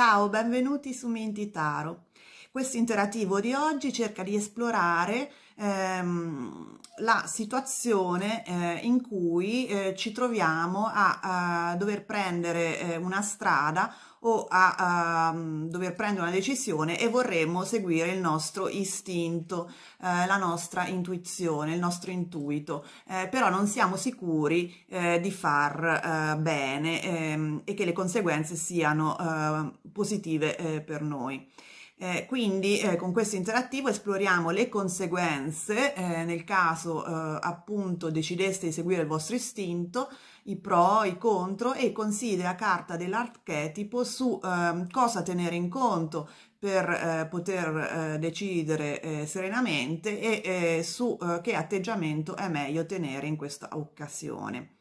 Ciao, benvenuti su Mentitaro. Questo interativo di oggi cerca di esplorare ehm, la situazione eh, in cui eh, ci troviamo a, a dover prendere eh, una strada o a, a ehm, dover prendere una decisione e vorremmo seguire il nostro istinto, eh, la nostra intuizione, il nostro intuito, eh, però non siamo sicuri eh, di far eh, bene ehm, e che le conseguenze siano eh, positive eh, per noi. Eh, quindi eh, con questo interattivo esploriamo le conseguenze eh, nel caso appunto decideste di seguire il vostro istinto i pro, i contro e considera carta dell'archetipo su eh, cosa tenere in conto per eh, poter eh, decidere eh, serenamente e eh, su eh, che atteggiamento è meglio tenere in questa occasione.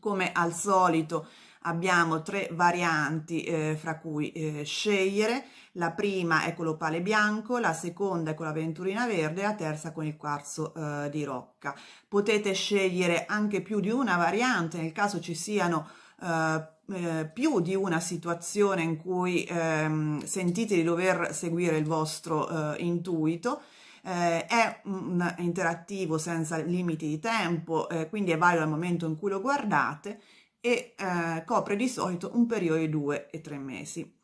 Come al solito abbiamo tre varianti eh, fra cui eh, scegliere, la prima è con l'opale bianco, la seconda è con la venturina verde e la terza con il quarzo eh, di rocca. Potete scegliere anche più di una variante nel caso ci siano eh, eh, più di una situazione in cui ehm, sentite di dover seguire il vostro eh, intuito. Eh, è un interattivo senza limiti di tempo, eh, quindi è valido al momento in cui lo guardate e eh, copre di solito un periodo di 2 e 3 mesi.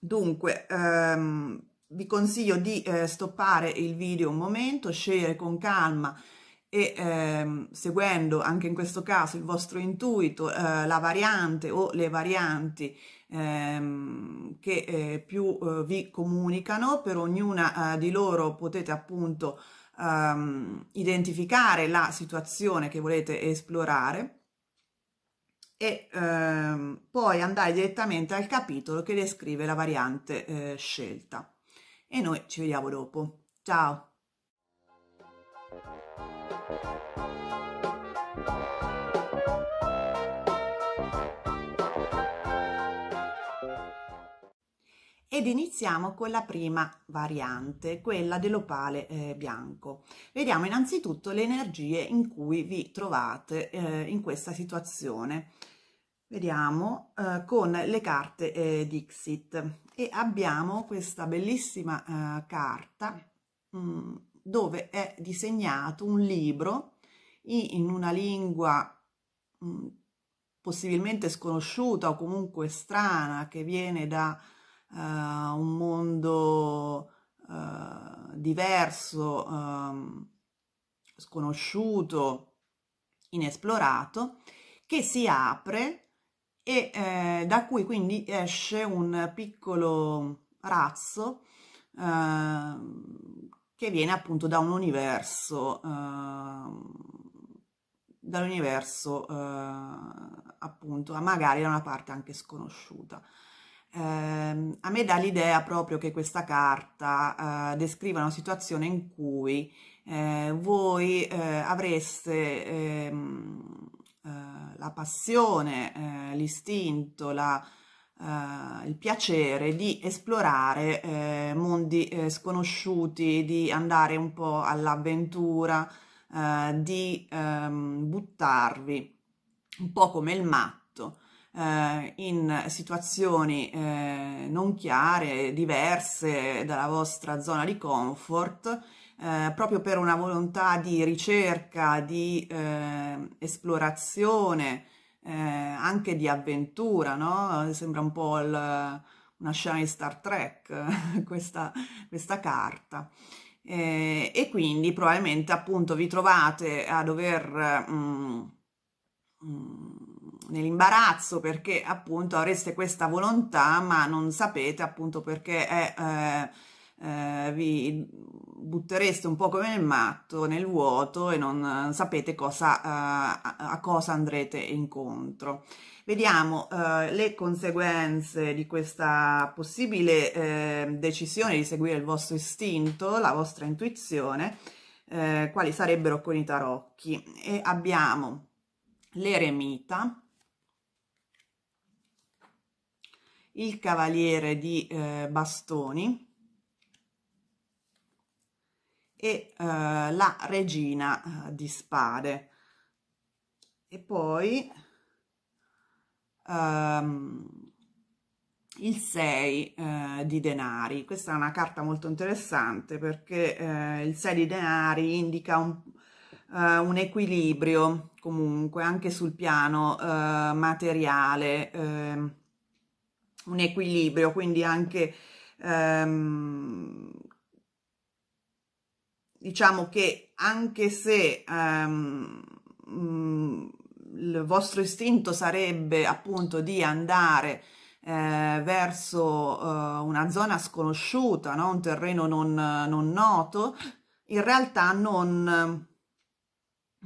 Dunque, ehm, vi consiglio di eh, stoppare il video un momento, scegliere con calma e ehm, seguendo anche in questo caso il vostro intuito eh, la variante o le varianti ehm, che eh, più eh, vi comunicano per ognuna eh, di loro potete appunto ehm, identificare la situazione che volete esplorare e ehm, poi andare direttamente al capitolo che descrive la variante eh, scelta. E noi ci vediamo dopo. Ciao! ed iniziamo con la prima variante, quella dell'opale eh, bianco. Vediamo innanzitutto le energie in cui vi trovate eh, in questa situazione. Vediamo eh, con le carte eh, Dixit e abbiamo questa bellissima eh, carta mh, mm, dove è disegnato un libro in una lingua mh, mm, possibilmente sconosciuta o comunque strana che viene da uh, un mondo uh, diverso, um, sconosciuto, inesplorato, che si apre e eh, da cui quindi esce un piccolo razzo eh, che viene appunto da un universo, ehm, eh, dall'universo appunto, magari da una parte anche sconosciuta. Eh, a me dà l'idea proprio che questa carta eh, descriva una situazione in cui eh, voi eh, avreste ehm, eh, la passione, eh, l'istinto, la, Uh, il piacere di esplorare eh, mondi eh, sconosciuti, di andare un po' all'avventura, eh, di ehm, buttarvi un po' come il matto eh, in situazioni eh, non chiare, diverse dalla vostra zona di comfort, eh, proprio per una volontà di ricerca, di eh, esplorazione, eh, anche di avventura, no? Sembra un po' il, una scena di Star Trek questa, questa carta. Eh, e quindi probabilmente appunto vi trovate a dover mh, mm, mh, mm, nell'imbarazzo perché appunto avreste questa volontà ma non sapete appunto perché è, eh, eh, eh, vi buttereste un po' come nel matto, nel vuoto e non sapete cosa, eh, a cosa andrete incontro. Vediamo eh, le conseguenze di questa possibile eh, decisione di seguire il vostro istinto, la vostra intuizione, quali sarebbero con i tarocchi e abbiamo l'eremita, il cavaliere di eh, bastoni e eh, la regina eh, di spade e poi ehm, il 6 eh, di denari questa è una carta molto interessante perché eh, il 6 di denari indica un, Uh, un equilibrio comunque anche sul piano uh, materiale uh, un equilibrio, quindi anche ehm, diciamo che anche se ehm, mm, il vostro istinto sarebbe appunto di andare eh, verso eh, una zona sconosciuta, no? un terreno non, non, noto, in realtà non,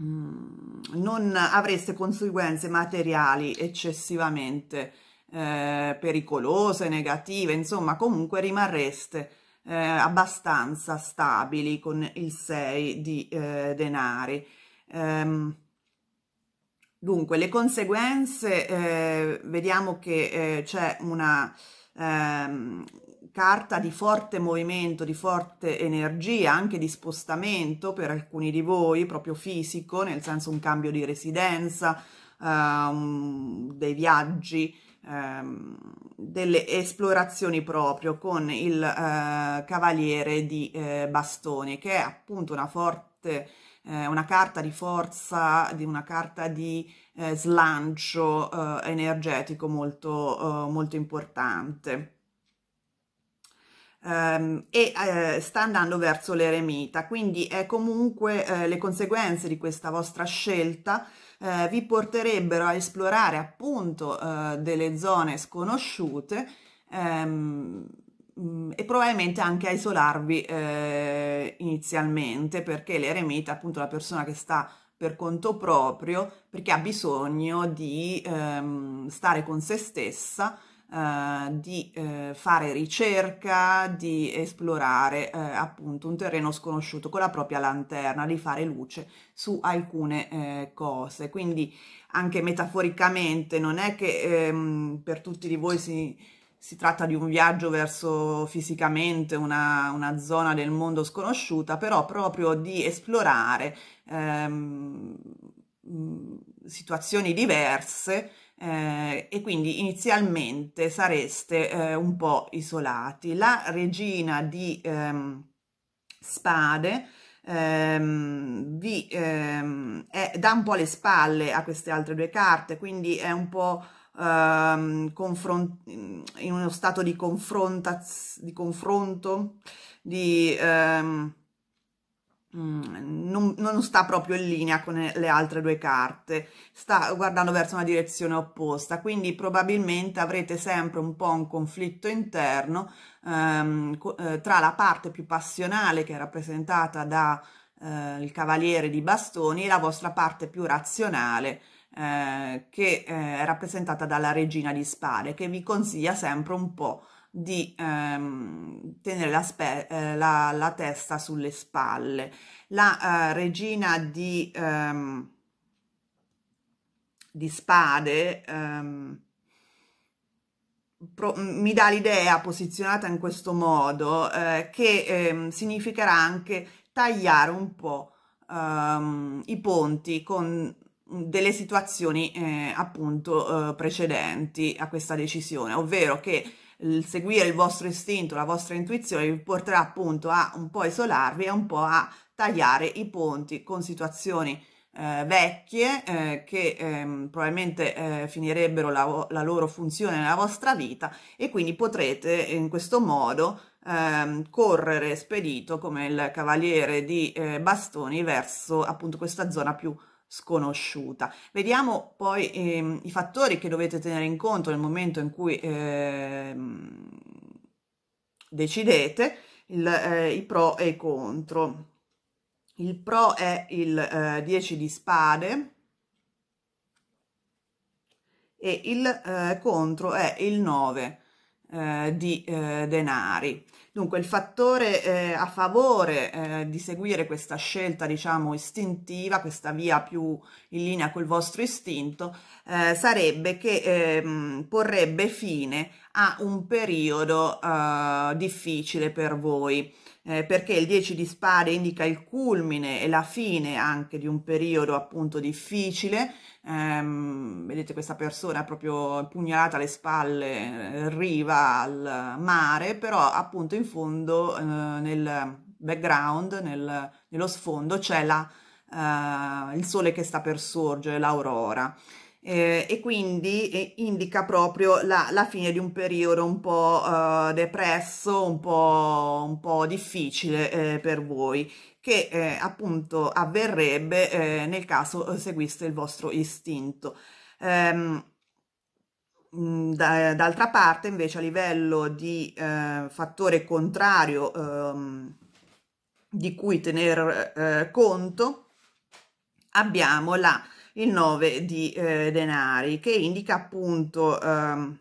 mm, non avreste conseguenze materiali eccessivamente eh, pericolose, negative, insomma comunque rimarreste eh, abbastanza stabili con il 6 di eh, denari. Ehm, dunque, le conseguenze, eh, vediamo che eh, c'è una ehm, carta di forte movimento, di forte energia, anche di spostamento per alcuni di voi, proprio fisico, nel senso un cambio di residenza, ehm, dei viaggi, ehm, delle esplorazioni proprio con il eh, cavaliere di eh, bastoni, che è appunto una forte eh, una carta di forza, di una carta di eh, slancio eh, energetico molto, eh, molto importante. Um, e eh, sta andando verso l'eremita, quindi è comunque eh, le conseguenze di questa vostra scelta eh, vi porterebbero a esplorare appunto eh, delle zone sconosciute ehm, mm, e probabilmente anche a isolarvi eh, inizialmente perché l'eremita appunto la persona che sta per conto proprio perché ha bisogno di ehm, stare con se stessa eh, di eh, fare ricerca, di esplorare eh, appunto un terreno sconosciuto con la propria lanterna, di fare luce su alcune eh, cose. Quindi anche metaforicamente non è che ehm, per tutti di voi si, si, tratta di un viaggio verso fisicamente una, una, zona del mondo sconosciuta, però proprio di esplorare ehm, situazioni diverse eh, e quindi inizialmente sareste eh, un po' isolati. La regina di ehm, spade ehm, vi ehm, è, dà un po' le spalle a queste altre due carte, quindi è un po' ehm, in uno stato di, di confronto, di ehm, Mm, non, non, sta proprio in linea con le altre due carte, sta guardando verso una direzione opposta, quindi probabilmente avrete sempre un po' un conflitto interno ehm, eh, tra la parte più passionale che è rappresentata dal eh, cavaliere di bastoni e la vostra parte più razionale eh, che eh, è rappresentata dalla regina di spade che vi consiglia sempre un po' di ehm, tenere la, eh, la, la, testa sulle spalle. La eh, regina di, ehm, di spade ehm, pro- mi dà l'idea, posizionata in questo modo, eh, che ehm, significherà anche tagliare un po' ehm, i ponti con delle situazioni eh, appunto eh, precedenti a questa decisione, ovvero che il seguire il vostro istinto, la vostra intuizione vi porterà appunto a un po' isolarvi e un po' a tagliare i ponti con situazioni eh, vecchie eh, che ehm, probabilmente eh, finirebbero la, la, loro funzione nella vostra vita e quindi potrete in questo modo ehm, correre spedito come il cavaliere di eh, bastoni verso appunto questa zona più sconosciuta. Vediamo poi ehm, i fattori che dovete tenere in conto nel momento in cui ehm, decidete il, eh, i pro e i contro. Il pro è il eh, 10 di spade e il eh, contro è il 9 eh, di eh, denari. Dunque il fattore eh, a favore eh, di seguire questa scelta diciamo istintiva, questa via più in linea col vostro istinto, eh, sarebbe che ehm, porrebbe fine a un periodo eh, difficile per voi eh, perché il 10 di spade indica il culmine e la fine anche di un periodo appunto difficile. Ehm, vedete questa persona proprio pugnalata alle spalle, eh, riva al mare, però appunto in fondo, eh, nel background, nel, nello sfondo, c'è la, eh, il sole che sta per sorgere, l'aurora eh, e quindi eh, indica proprio la, la, fine di un periodo un po' eh, depresso, un po', un po difficile eh, per voi, che eh, appunto avverrebbe eh, nel caso seguisse il vostro istinto. Ehm, mm, D'altra parte, invece, a livello di fattore contrario ehm, di cui tener conto, abbiamo la il 9 di eh, denari, che indica appunto ehm,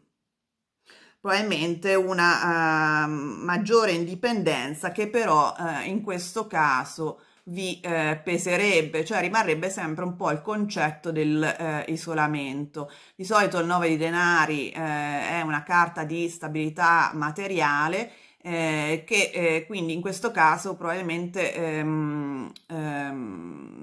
probabilmente una eh, maggiore indipendenza che però eh, in questo caso vi eh, peserebbe, cioè rimarrebbe sempre un po' il concetto dell'isolamento. Eh, di solito il 9 di denari eh, è una carta di stabilità materiale eh, che eh, quindi in questo caso probabilmente ehm, ehm,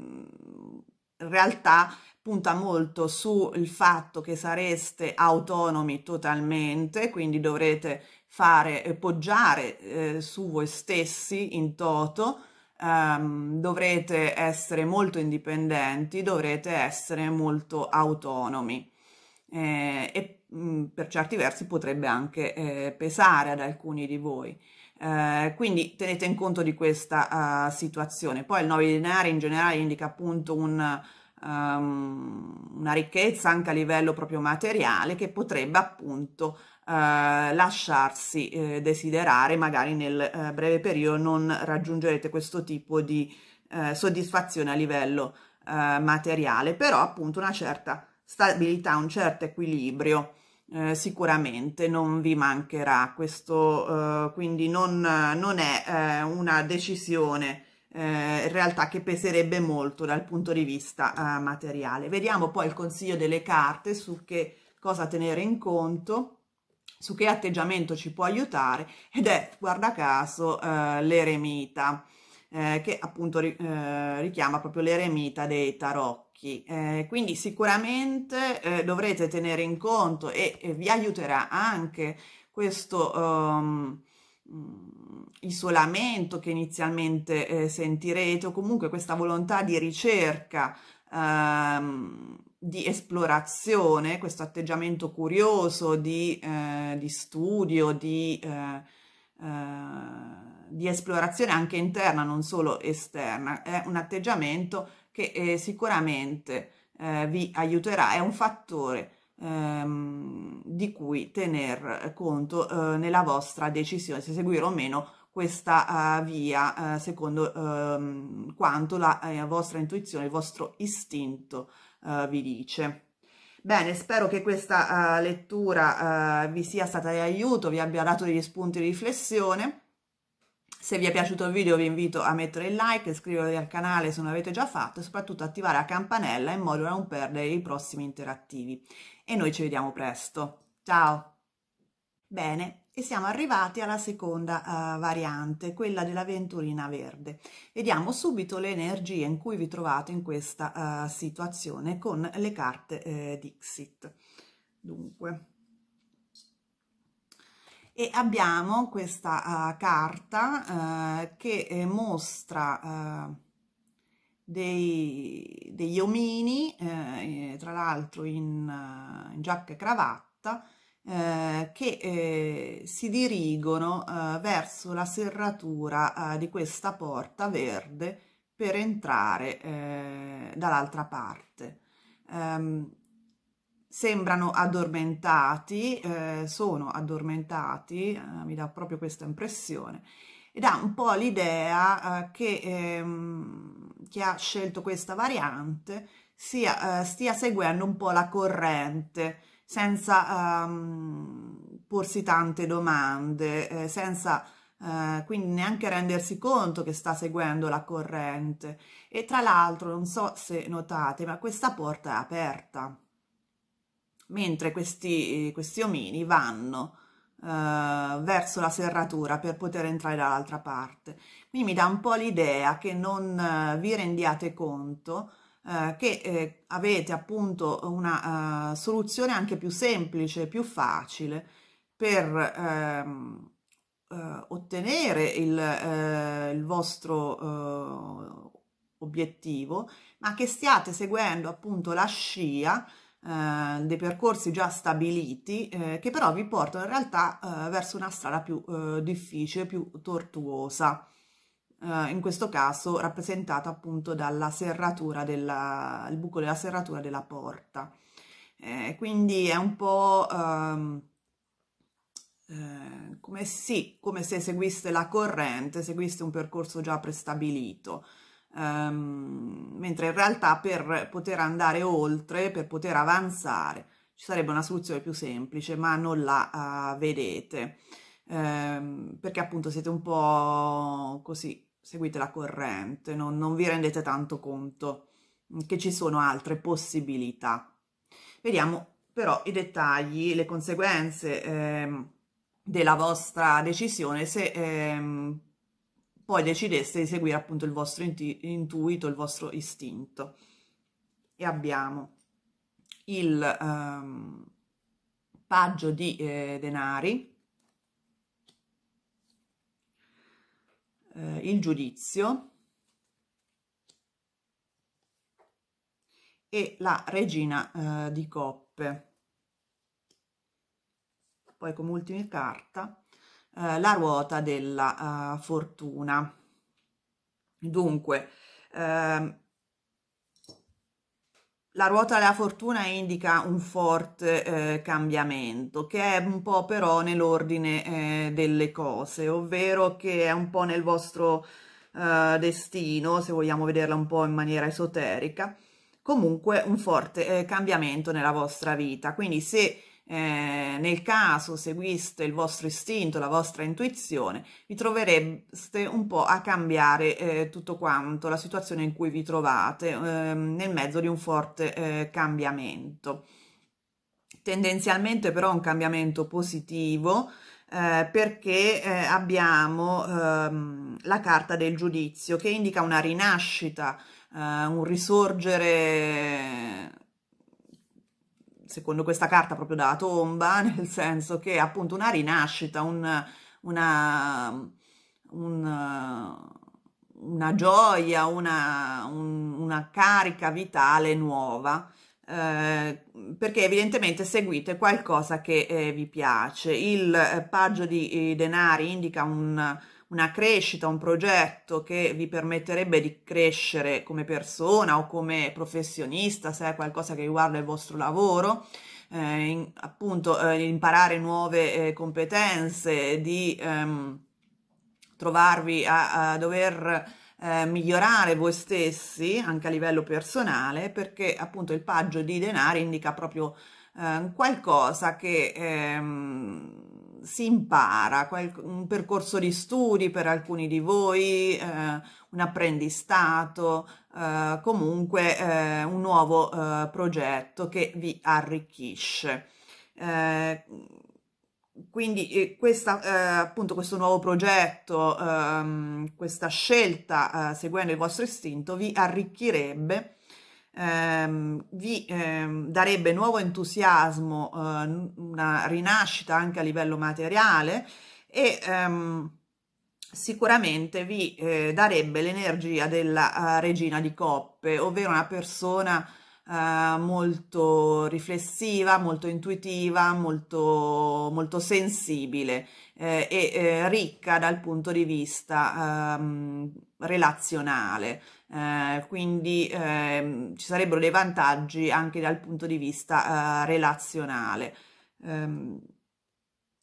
in realtà punta molto sul fatto che sareste autonomi totalmente, quindi dovrete fare eh, poggiare eh, su voi stessi in toto, um, dovrete essere molto indipendenti, dovrete essere molto autonomi. Eh, e mh, mm, per certi versi potrebbe anche eh, pesare ad alcuni di voi. Eh, quindi tenete in conto di questa uh, situazione. Poi il 9 di denari in generale indica appunto un, um, una ricchezza anche a livello proprio materiale che potrebbe appunto uh, lasciarsi uh, desiderare, magari nel breve periodo non raggiungerete questo tipo di soddisfazione a livello materiale, però appunto una certa stabilità, un certo equilibrio eh, sicuramente non vi mancherà questo, eh, quindi non, non è eh, una decisione eh, in realtà che peserebbe molto dal punto di vista eh, materiale. Vediamo poi il consiglio delle carte su che cosa tenere in conto, su che atteggiamento ci può aiutare ed è, guarda caso, eh, l'eremita, che appunto richiama proprio l'eremita dei tarocchi occhi. Eh, quindi sicuramente eh, dovrete tenere in conto e, e vi aiuterà anche questo um, isolamento che inizialmente eh, sentirete o comunque questa volontà di ricerca ehm, di esplorazione, questo atteggiamento curioso di, eh, di studio, di, eh, eh di, esplorazione anche interna, non solo esterna, è un atteggiamento che eh, sicuramente eh, vi aiuterà, è un fattore ehm, di cui tener conto eh, nella vostra decisione se seguire o meno questa uh, via uh, secondo uh, quanto la eh, vostra intuizione, il vostro istinto vi dice. Bene, spero che questa lettura vi sia stata di aiuto, vi abbia dato degli spunti di riflessione se vi è piaciuto il video vi invito a mettere il like, iscrivervi al canale se non l'avete già fatto e soprattutto attivare la campanella in modo da non perdere i prossimi interattivi. E noi ci vediamo presto. Ciao! Bene, e siamo arrivati alla seconda uh, variante, quella della venturina verde. Vediamo subito le energie in cui vi trovate in questa uh, situazione con le carte eh, Dixit. Dunque, e abbiamo questa uh, carta uh, che eh, mostra uh, dei, degli omini, eh, tra l'altro in, in, giacca e cravatta, eh, che si dirigono verso la serratura di questa porta verde per entrare dall'altra parte. Um, sembrano addormentati, eh, sono addormentati, eh, mi dà proprio questa impressione, ed ha un po' l'idea eh, che ehm, chi ha scelto questa variante sia, eh, stia seguendo un po' la corrente, senza ehm, porsi tante domande, eh, senza Uh, quindi neanche rendersi conto che sta seguendo la corrente. E tra l'altro, non so se notate, ma questa porta è aperta mentre questi, eh, questi omini vanno eh, verso la serratura per poter entrare dall'altra parte. Quindi mi dà un po' l'idea che non eh, vi rendiate conto eh, che eh, avete appunto una uh, soluzione anche più semplice, più facile per ehm, eh, ottenere il, il vostro obiettivo, ma che stiate seguendo appunto la scia eh, dei percorsi già stabiliti eh, che però vi portano in realtà eh, verso una strada più eh, difficile, più tortuosa, eh, in questo caso rappresentata appunto dalla serratura del buco della serratura della porta. quindi è un po' ehm, come, sì, come se seguiste la corrente, seguiste un percorso già prestabilito. Um, mentre in realtà per poter andare oltre, per poter avanzare, ci sarebbe una soluzione più semplice, ma non la uh, vedete, um, perché appunto siete un po' così, seguite la corrente, non, non vi rendete tanto conto che ci sono altre possibilità. Vediamo però i dettagli, le conseguenze ehm, della vostra decisione, se ehm, poi decideste di seguire appunto il vostro intuito, il vostro istinto. E abbiamo il ehm, paggio di eh, denari, eh, il giudizio e la regina eh, di coppe. Poi come ultima carta eh, la ruota della uh, fortuna. Dunque, ehm, la ruota della fortuna indica un forte eh, cambiamento, che è un po' però nell'ordine eh, delle cose, ovvero che è un po' nel vostro eh, destino, se vogliamo vederla un po' in maniera esoterica, comunque un forte eh, cambiamento nella vostra vita. Quindi se eh, nel caso seguiste il vostro istinto, la vostra intuizione, vi trovereste un po' a cambiare eh, tutto quanto, la situazione in cui vi trovate eh, nel mezzo di un forte eh, cambiamento. Tendenzialmente però un cambiamento positivo eh, perché eh, abbiamo ehm, la carta del giudizio che indica una rinascita, un risorgere secondo questa carta proprio dalla tomba, nel senso che è appunto una rinascita, un, una, un, una gioia, una, un, una, carica vitale nuova. Eh, perché evidentemente seguite qualcosa che eh, vi piace. Il eh, paggio di eh, denari indica un, una crescita, un progetto che vi permetterebbe di crescere come persona o come professionista, se è qualcosa che riguarda il vostro lavoro, eh, in, appunto eh, imparare nuove eh, competenze, di ehm, trovarvi a, a dover eh, migliorare voi stessi anche a livello personale, perché appunto il paggio di denari indica proprio eh, qualcosa che... Ehm, si impara, un percorso di studi per alcuni di voi, eh, un apprendistato, eh, comunque eh, un nuovo eh, progetto che vi arricchisce. Eh, quindi eh, questa, appunto questo nuovo progetto, ehm, questa scelta seguendo il vostro istinto vi arricchirebbe ehm, vi ehm, darebbe nuovo entusiasmo, eh, una rinascita anche a livello materiale e ehm, sicuramente vi eh, darebbe l'energia della uh, regina di coppe, ovvero una persona uh, molto riflessiva, molto intuitiva, molto, molto sensibile eh, e eh, ricca dal punto di vista um, relazionale. Eh, quindi ehm, ci sarebbero dei vantaggi anche dal punto di vista eh, relazionale ehm,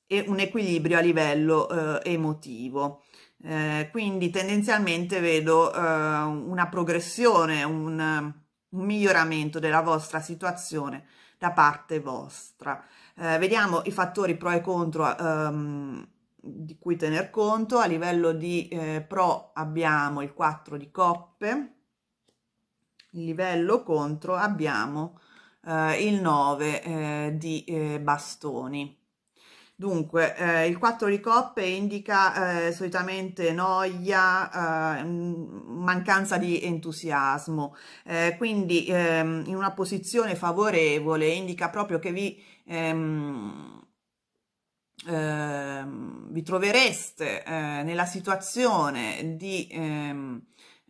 e un equilibrio a livello eh, emotivo. Eh, quindi tendenzialmente vedo eh, una progressione, un, un, miglioramento della vostra situazione da parte vostra. vediamo i fattori pro e contro ehm, di cui tener conto. A livello di eh, pro abbiamo il 4 di coppe, il livello contro abbiamo eh, il 9 eh, di eh, bastoni. Dunque, eh, il 4 di coppe indica eh, solitamente noia, mancanza di entusiasmo, quindi ehm, in una posizione favorevole indica proprio che vi ehm, ehm, vi trovereste eh, nella situazione di ehm,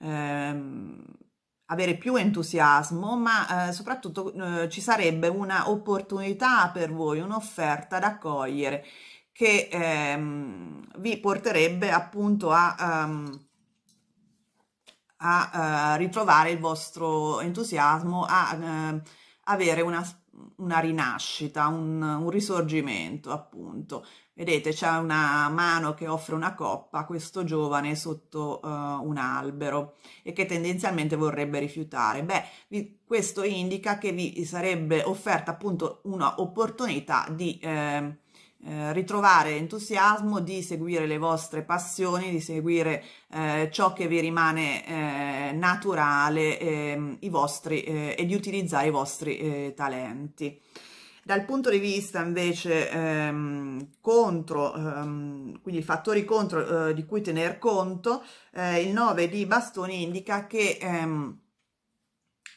ehm, avere più entusiasmo, ma eh, soprattutto eh, ci sarebbe una opportunità per voi, un'offerta da cogliere che ehm, vi porterebbe appunto a, um, a uh, ritrovare il vostro entusiasmo, a uh, avere una una rinascita, un, un risorgimento, appunto. Vedete, c'è una mano che offre una coppa a questo giovane sotto uh, un albero e che tendenzialmente vorrebbe rifiutare. Beh, vi, questo indica che vi sarebbe offerta appunto un'opportunità di eh, eh, ritrovare entusiasmo di seguire le vostre passioni, di seguire eh, ciò che vi rimane eh, naturale ehm, i vostri, eh, e di utilizzare i vostri eh, talenti. Dal punto di vista invece ehm, contro, ehm, quindi i fattori contro di cui tener conto, il 9 di bastoni indica che ehm,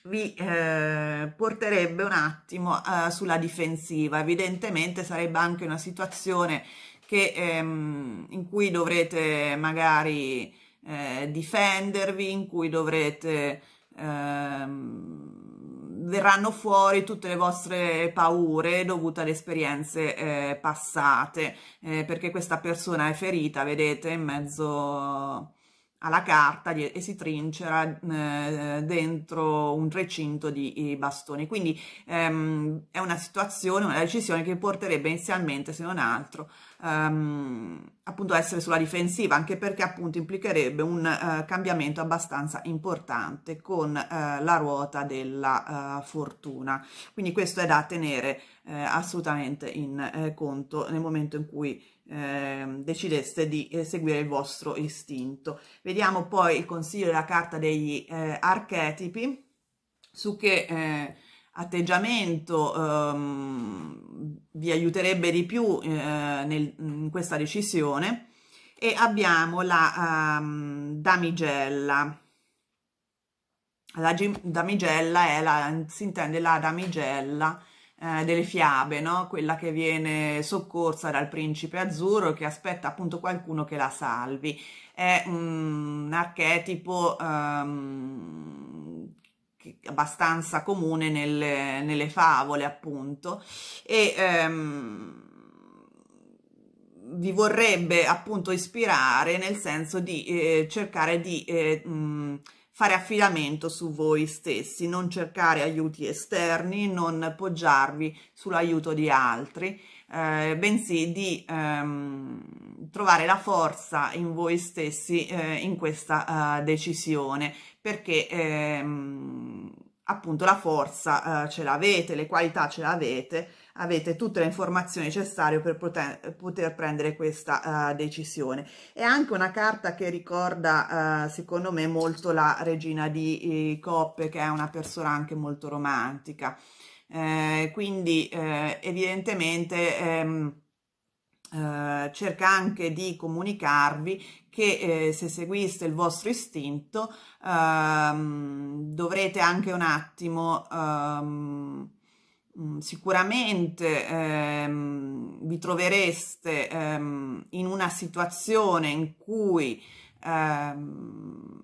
vi eh, porterebbe un attimo eh, sulla difensiva. Evidentemente sarebbe anche una situazione che, ehm, in cui dovrete magari eh, difendervi, in cui dovrete... Ehm, verranno fuori tutte le vostre paure dovute ad esperienze eh, passate, eh, perché questa persona è ferita, vedete, in mezzo alla carta e si trincera eh, dentro un recinto di bastoni. Quindi ehm, è una situazione, una decisione che porterebbe inizialmente, se non altro, ehm, appunto a essere sulla difensiva, anche perché appunto implicherebbe un eh, cambiamento abbastanza importante con eh, la ruota della eh, fortuna. Quindi questo è da tenere eh, assolutamente in eh, conto nel momento in cui Ehm, decideste di eh, seguire il vostro istinto. Vediamo poi il consiglio della carta degli eh, archetipi su che eh, atteggiamento ehm, vi aiuterebbe di più eh, nel, in questa decisione e abbiamo la um, damigella. La damigella è la, si intende la damigella eh, delle fiabe, no? quella che viene soccorsa dal principe azzurro che aspetta appunto qualcuno che la salvi. È un archetipo um, abbastanza comune nelle, nelle, favole, appunto, e um, vi vorrebbe appunto ispirare nel senso di eh, cercare di eh, mh, fare affidamento su voi stessi, non cercare aiuti esterni, non poggiarvi sull'aiuto di altri, eh, bensì di ehm, trovare la forza in voi stessi eh, in questa eh, decisione, perché ehm, appunto la forza eh, ce l'avete, le qualità ce l'avete, avete tutte le informazioni necessarie per poter, poter prendere questa uh, decisione. È anche una carta che ricorda, uh, secondo me, molto la regina di eh, coppe, che è una persona anche molto romantica. Eh, quindi, eh, evidentemente... Ehm, eh, cerca anche di comunicarvi che eh, se seguiste il vostro istinto ehm, dovrete anche un attimo ehm, Mm, sicuramente ehm, vi trovereste ehm, in una situazione in cui ehm,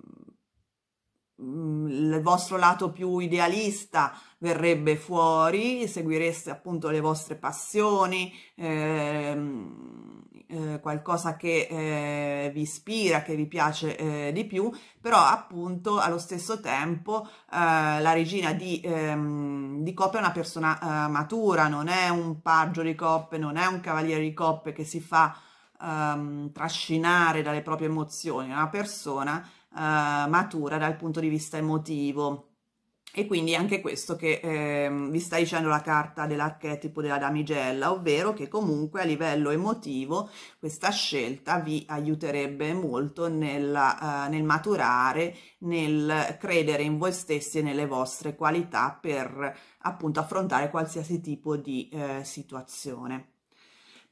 mm, il vostro lato più idealista verrebbe fuori, seguireste appunto le vostre passioni, ehm, eh, qualcosa che eh, vi ispira, che vi piace eh, di più, però appunto allo stesso tempo eh, la regina di, ehm, di, coppe è una persona eh, matura, non è un paggio di coppe, non è un cavaliere di coppe che si fa ehm, trascinare dalle proprie emozioni, è una persona matura dal punto di vista emotivo e quindi anche questo che eh, vi sta dicendo la carta dell'archetipo della damigella, ovvero che comunque a livello emotivo questa scelta vi aiuterebbe molto nella, uh, nel maturare, nel credere in voi stessi e nelle vostre qualità per appunto affrontare qualsiasi tipo di eh, situazione.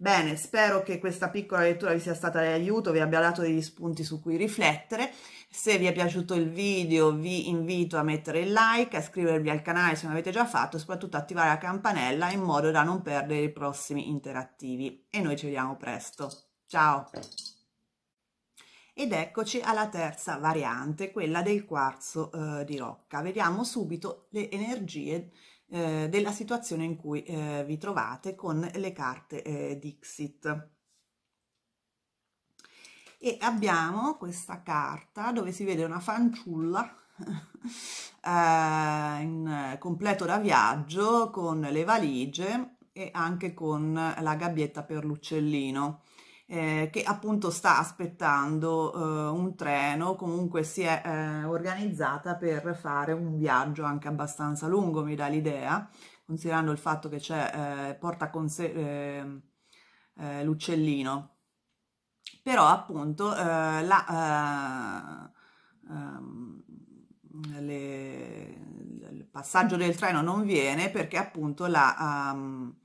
Bene, spero che questa piccola lettura vi sia stata di aiuto, vi abbia dato degli spunti su cui riflettere. Se vi è piaciuto il video vi invito a mettere il like, a iscrivervi al canale se non avete già fatto e soprattutto attivare la campanella in modo da non perdere i prossimi interattivi. E noi ci vediamo presto. Ciao! Ed eccoci alla terza variante, quella del quarzo eh, di rocca. Vediamo subito le energie eh, della situazione in cui eh, vi trovate con le carte eh, Dixit. E abbiamo questa carta dove si vede una fanciulla eh, in completo da viaggio con le valigie e anche con la gabbietta per l'uccellino eh, che appunto sta aspettando eh, un treno, comunque si è eh, organizzata per fare un viaggio anche abbastanza lungo, mi dà l'idea, considerando il fatto che c'è, eh, porta con sé ehm, eh, l'uccellino. Però appunto eh, la... Um, le, il passaggio del treno non viene perché appunto la, um,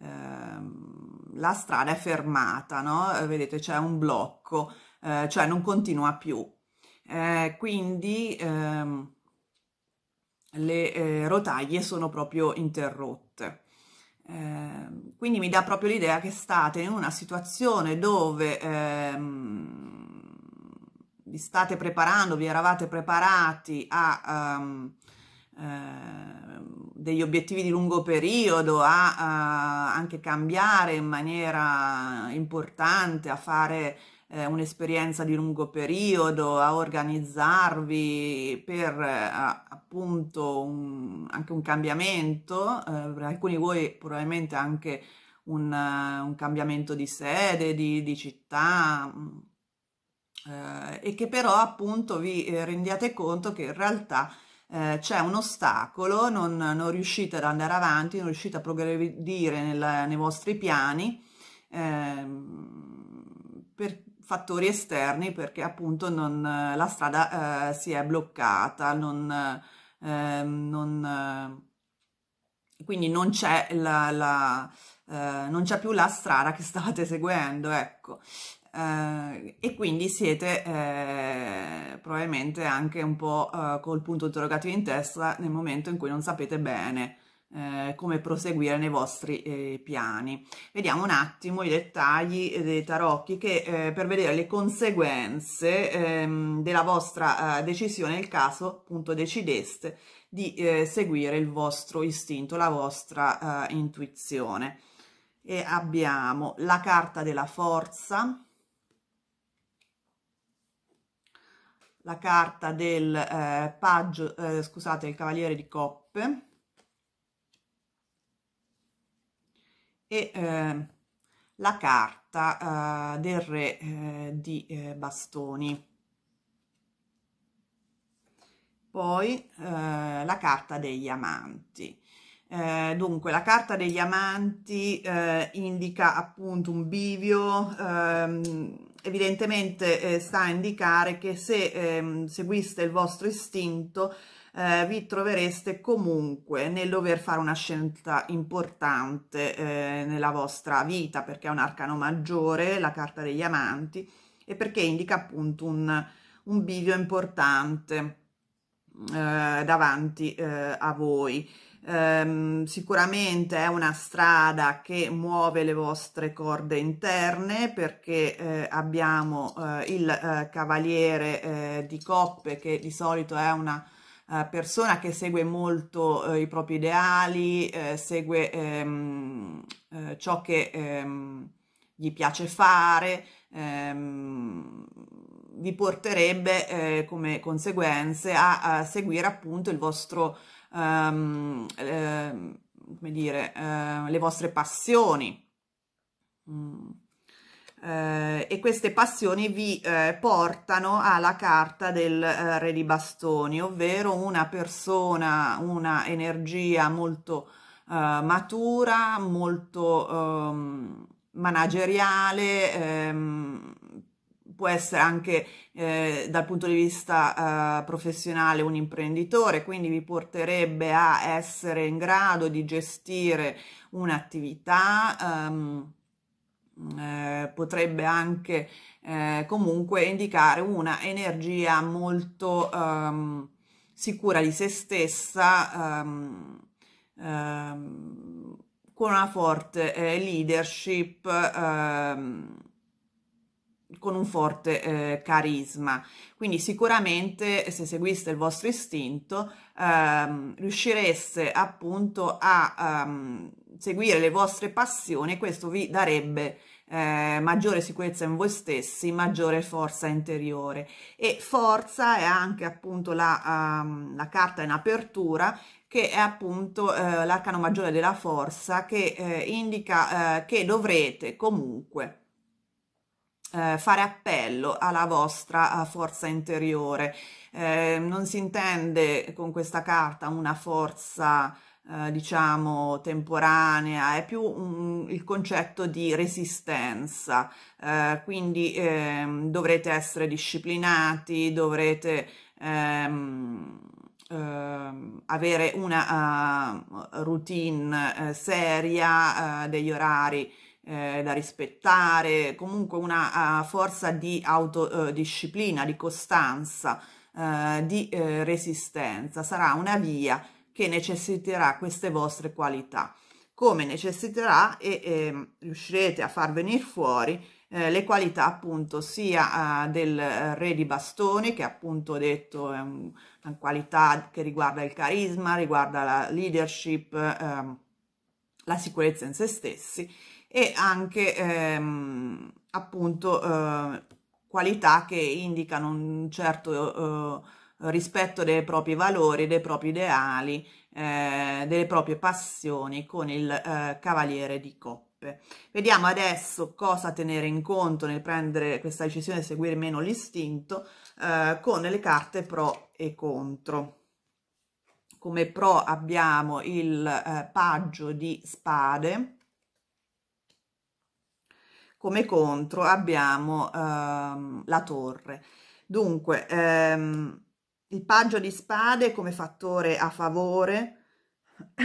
um, la strada è fermata, no? Eh, vedete c'è un blocco, eh, cioè non continua più. Eh, quindi ehm, le eh, rotaie sono proprio interrotte. Ehm, quindi mi dà proprio l'idea che state in una situazione dove ehm, vi state preparando, vi eravate preparati a... Um, Ehm, degli obiettivi di lungo periodo, a, a, anche cambiare in maniera importante, a fare eh, un'esperienza di lungo periodo, a organizzarvi per eh, a, appunto un, anche un cambiamento, eh, per alcuni di voi probabilmente anche un, uh, un cambiamento di sede, di, di città. Mm, eh, e che però appunto vi eh, rendiate conto che in realtà eh, c'è un ostacolo, non, non, riuscite ad andare avanti, non riuscite a progredire nel, nei vostri piani eh, per fattori esterni perché appunto non, la strada eh, si è bloccata, non, ehm, non, quindi non c'è la, la Uh, non c'è più la strada che stavate seguendo, ecco eh, e quindi siete eh, probabilmente anche un po' eh, col punto interrogativo in testa nel momento in cui non sapete bene eh, come proseguire nei vostri eh, piani. Vediamo un attimo i dettagli dei tarocchi che, eh, per vedere le conseguenze ehm, della vostra decisione nel caso appunto decideste di seguire il vostro istinto, la vostra intuizione. E abbiamo la carta della forza, la carta del eh, paggio, eh, scusate, il cavaliere di coppe e eh, la carta eh, del re eh, di eh, bastoni. Poi la carta degli amanti. Eh, dunque, la carta degli amanti eh, indica appunto un bivio, ehm, evidentemente eh, sta a indicare che se ehm, seguiste il vostro istinto eh, vi trovereste comunque nel dover fare una scelta importante eh, nella vostra vita perché è un arcano maggiore, la carta degli amanti e perché indica appunto un, un bivio importante eh, davanti eh, a voi. Ehm, sicuramente è una strada che muove le vostre corde interne perché eh, abbiamo eh, il eh, cavaliere eh, di coppe che di solito è una eh, persona che segue molto eh, i propri ideali, segue ehm, ciò che ehm, gli piace fare, ehm, vi porterebbe come conseguenze a, a seguire appunto il vostro ehm, ehm, come dire, ehm, le vostre passioni. Mm. Eh, e queste passioni vi eh, portano alla carta del eh, re di bastoni, ovvero una persona, una energia molto eh, matura, molto ehm, manageriale, ehm, può essere anche eh, dal punto di vista eh, professionale un imprenditore, quindi vi porterebbe a essere in grado di gestire un'attività, ehm, mm, eh, potrebbe anche eh, comunque indicare una energia molto ehm, sicura di se stessa. Ehm, ehm con una forte eh, leadership ehm, con un forte eh, carisma. Quindi sicuramente se seguiste il vostro istinto ehm, riuscireste appunto a ehm, seguire le vostre passioni e questo vi darebbe eh, maggiore sicurezza in voi stessi, maggiore forza interiore e forza è anche appunto la, um, la carta in apertura che è appunto eh, l'arcano maggiore della forza che eh, indica eh, che dovrete comunque eh, fare appello alla vostra eh, forza interiore. Eh, non si intende con questa carta una forza eh, diciamo temporanea, è più un, il concetto di resistenza, eh, quindi ehm, dovrete essere disciplinati, dovrete ehm, Uh, avere una uh, routine uh, seria, degli orari eh, da rispettare, comunque una uh, forza di autodisciplina, eh, uh, di costanza, uh, di resistenza. Sarà una via che necessiterà queste vostre qualità, come necessiterà e, e ehm, riuscirete a far venire fuori le qualità appunto sia del re di bastoni, che appunto ho detto è un, una qualità che riguarda il carisma, riguarda la leadership, ehm, la sicurezza in se stessi, e anche ehm, appunto eh, qualità che indicano un certo eh, rispetto dei propri valori, dei propri ideali, eh, delle proprie passioni con il eh, cavaliere di coppia. Vediamo adesso cosa tenere in conto nel prendere questa decisione, di seguire meno l'istinto, eh, con le carte pro e contro. Come pro abbiamo il eh, paggio di spade, come contro abbiamo ehm, la torre. Dunque, ehm, il paggio di spade come fattore a favore,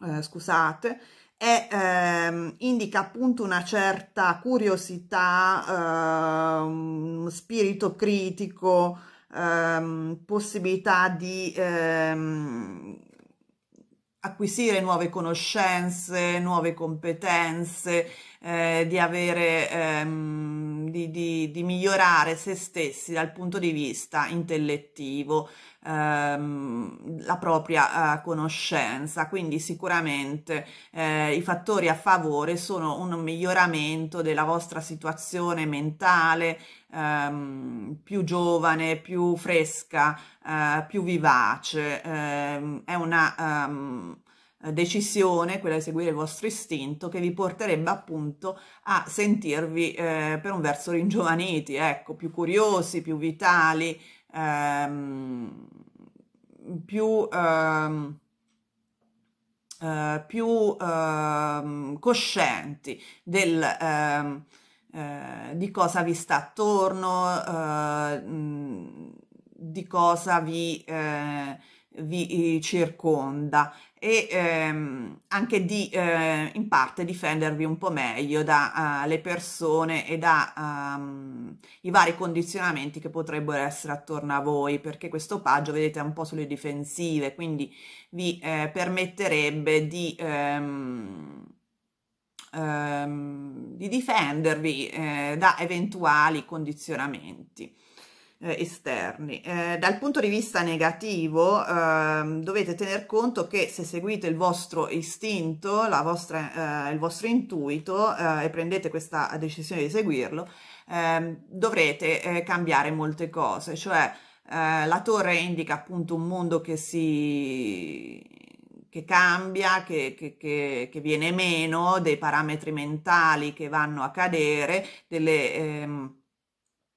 eh, scusate, è, ehm, indica appunto una certa curiosità, ehm, spirito critico, ehm, possibilità di ehm, acquisire nuove conoscenze, nuove competenze, eh, di, avere, ehm, di, di, di, migliorare se stessi dal punto di vista intellettivo, ehm, la propria eh, conoscenza. Quindi sicuramente eh, i fattori a favore sono un miglioramento della vostra situazione mentale, ehm, più giovane, più fresca, eh, più vivace. Ehm, è una ehm, eh, decisione, quella di seguire il vostro istinto, che vi porterebbe appunto a sentirvi eh, per un verso ringiovaniti, ecco, più curiosi, più vitali, ehm, più, ehm, eh, più ehm, coscienti del, ehm, eh, di cosa vi sta attorno, eh, di cosa vi eh, vi circonda e ehm, anche di eh, in parte difendervi un po' meglio dalle eh, uh, persone e dai ehm, um, vari condizionamenti che potrebbero essere attorno a voi perché questo paggio vedete è un po' sulle difensive quindi vi eh, permetterebbe di, ehm, ehm, di difendervi eh, da eventuali condizionamenti eh, esterni. Eh, dal punto di vista negativo ehm, dovete tener conto che se seguite il vostro istinto, vostra, eh, il vostro intuito eh, e prendete questa decisione di seguirlo, ehm, dovrete eh, cambiare molte cose, cioè eh, la torre indica appunto un mondo che si che cambia, che, che, che, che viene meno, dei parametri mentali che vanno a cadere, delle... Ehm,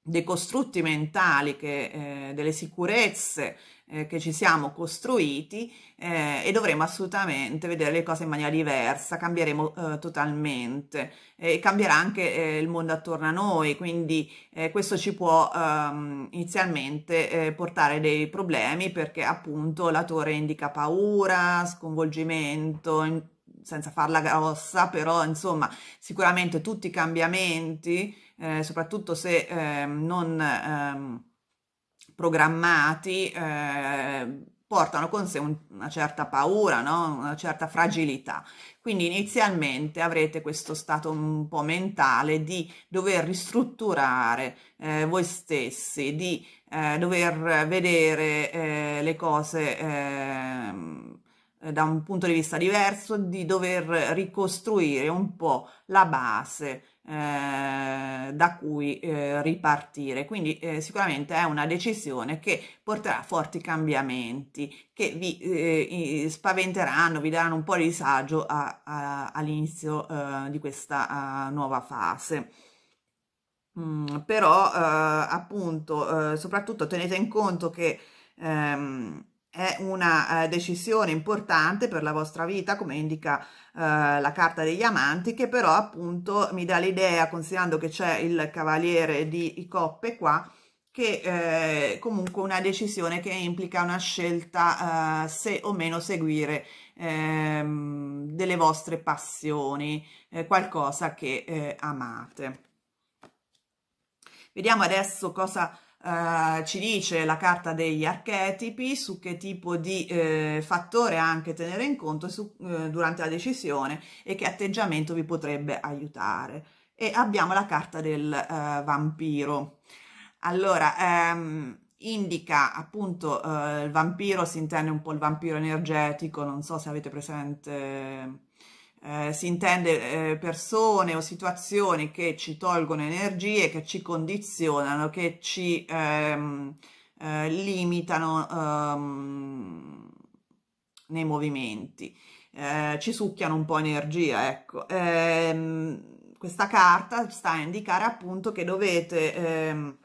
dei costrutti mentali, che, eh, delle sicurezze eh, che ci siamo costruiti eh, e dovremo assolutamente vedere le cose in maniera diversa, cambieremo eh, totalmente e cambierà anche eh, il mondo attorno a noi, quindi eh, questo ci può ehm, inizialmente portare dei problemi perché appunto la torre indica paura, sconvolgimento, in- senza farla grossa, però insomma sicuramente tutti i cambiamenti, eh, soprattutto se eh, non ehm, programmati, eh, portano con sé un, una certa paura, no? una certa fragilità. Quindi inizialmente avrete questo stato un po' mentale di dover ristrutturare eh, voi stessi, di eh, dover vedere eh, le cose ehm, eh, da un punto di vista diverso, di dover ricostruire un po' la base eh, da cui eh, ripartire. Quindi eh, sicuramente è una decisione che porterà forti cambiamenti che vi eh, spaventeranno, vi daranno un po' di disagio all'inizio eh, di questa a, nuova fase. Mm, però appunto soprattutto tenete in conto che ehm, è una eh, decisione importante per la vostra vita, come indica eh, la carta degli amanti, che però appunto mi dà l'idea, considerando che c'è il cavaliere di coppe qua, che eh, comunque una decisione che implica una scelta eh, se o meno seguire ehm, delle vostre passioni, eh, qualcosa che eh, amate. Vediamo adesso cosa eh, ci dice la carta degli archetipi su che tipo di eh, fattore anche tenere in conto su, eh, durante la decisione e che atteggiamento vi potrebbe aiutare. E abbiamo la carta del eh, vampiro. Allora, ehm, indica appunto eh, il vampiro, si intende un po' il vampiro energetico, non so se avete presente eh, si intende eh, persone o situazioni che ci tolgono energie, che ci condizionano, che ci ehm, eh, limitano ehm, nei movimenti, eh, ci succhiano un po' energia, ecco. Ehm, questa carta sta a indicare appunto che dovete ehm,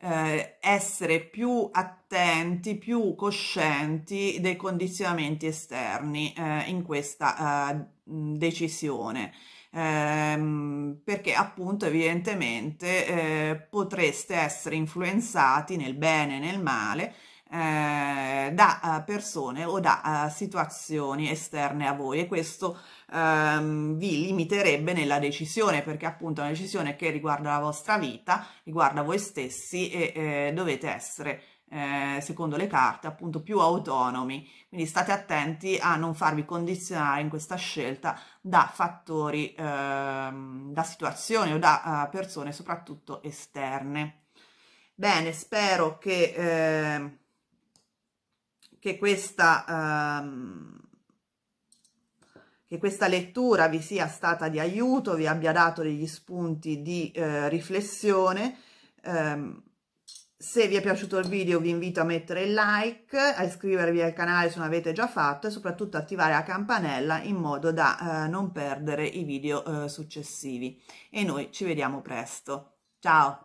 eh, essere più attenti, più coscienti dei condizionamenti esterni eh, in questa eh, decisione. Ehm, perché appunto evidentemente eh, potreste essere influenzati nel bene e nel male eh, da eh, persone o da uh, situazioni esterne a voi e questo um, vi limiterebbe nella decisione perché appunto è una decisione che riguarda la vostra vita, riguarda voi stessi e eh, dovete essere eh, secondo le carte appunto più autonomi quindi state attenti a non farvi condizionare in questa scelta da fattori ehm, da situazioni o da uh, persone soprattutto esterne bene spero che ehm, che questa, ehm, che questa lettura vi sia stata di aiuto, vi abbia dato degli spunti di eh, riflessione. Ehm, se vi è piaciuto il video vi invito a mettere il like, a iscrivervi al canale se non avete già fatto e soprattutto attivare la campanella in modo da eh, non perdere i video eh, successivi. E noi ci vediamo presto. Ciao!